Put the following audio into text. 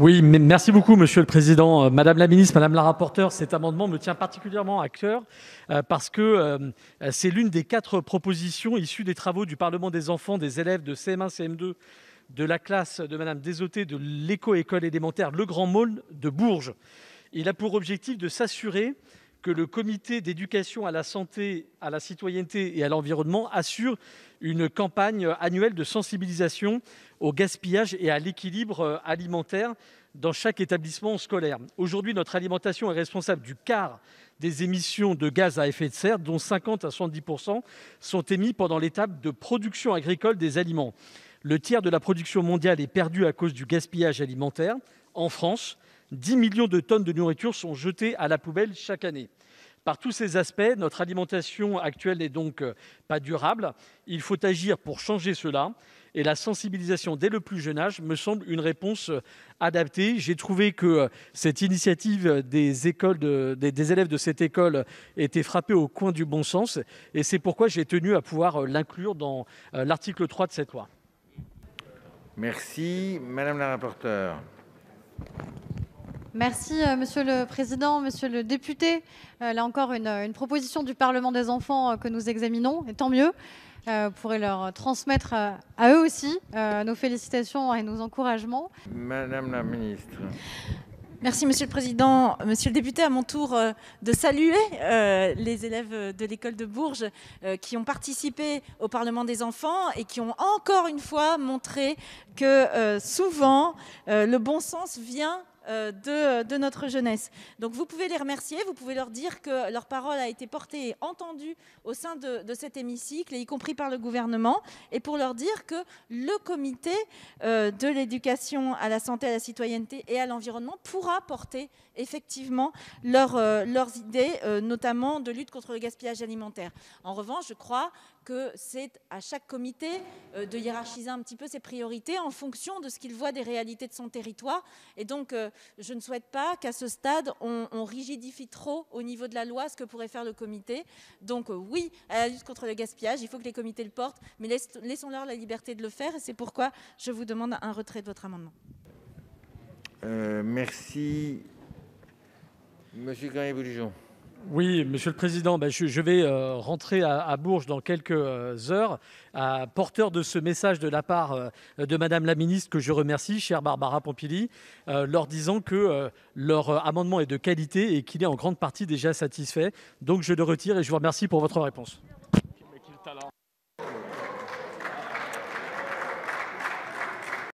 Oui, merci beaucoup, Monsieur le Président. Euh, madame la Ministre, Madame la Rapporteure, cet amendement me tient particulièrement à cœur euh, parce que euh, c'est l'une des quatre propositions issues des travaux du Parlement des enfants, des élèves de CM1, CM2 de la classe de Madame Désoté de l'éco-école élémentaire Le Grand Maul de Bourges. Il a pour objectif de s'assurer que le comité d'éducation à la santé, à la citoyenneté et à l'environnement assure une campagne annuelle de sensibilisation au gaspillage et à l'équilibre euh, alimentaire dans chaque établissement scolaire. Aujourd'hui, notre alimentation est responsable du quart des émissions de gaz à effet de serre, dont 50 à 70 sont émis pendant l'étape de production agricole des aliments. Le tiers de la production mondiale est perdu à cause du gaspillage alimentaire. En France, 10 millions de tonnes de nourriture sont jetées à la poubelle chaque année. Par tous ces aspects, notre alimentation actuelle n'est donc euh, pas durable. Il faut agir pour changer cela. Et la sensibilisation dès le plus jeune âge me semble une réponse euh, adaptée. J'ai trouvé que euh, cette initiative des, des, élèves de cette école était frappée au coin du bon sens. Et c'est pourquoi j'ai tenu à pouvoir l'inclure dans l'article 3 de cette loi. Merci, Madame la rapporteure. Merci, euh, Monsieur le Président, Monsieur le député. Euh, là encore, une, proposition du Parlement des enfants euh, que nous examinons, et tant mieux. on pourrait leur transmettre à eux aussi nos félicitations et nos encouragements. Madame la Ministre. Merci, Monsieur le Président. Monsieur le député, à mon tour de saluer les élèves de l'école de Bourges qui ont participé au Parlement des enfants et qui ont encore une fois montré que souvent le bon sens vient euh, euh, de, notre jeunesse. Donc vous pouvez les remercier, vous pouvez leur dire que leur parole a été portée et entendue au sein de, cet hémicycle, y compris par le gouvernement, et pour leur dire que le comité euh, de l'éducation à la santé, à la citoyenneté et à l'environnement pourra porter effectivement leurs idées, notamment de lutte contre le gaspillage alimentaire. En revanche, je crois que c'est à chaque comité de hiérarchiser un petit peu ses priorités en fonction de ce qu'il voit des réalités de son territoire. Et donc, je ne souhaite pas qu'à ce stade, on, rigidifie trop au niveau de la loi ce que pourrait faire le comité. Donc euh, oui, à la lutte contre le gaspillage, il faut que les comités le portent, mais laissons-leur la liberté de le faire. c'est pourquoi je vous demande un retrait de votre amendement. Euh, merci. Monsieur gagné Bouligeon. Oui, Monsieur le Président, ben, je, vais euh, rentrer à, Bourges dans quelques euh, heures, à, porteur de ce message de la part euh, de Madame la Ministre que je remercie, chère Barbara Pompili, leur disant que leur amendement est de qualité et qu'il est en grande partie déjà satisfait. Donc je le retire et je vous remercie pour votre réponse.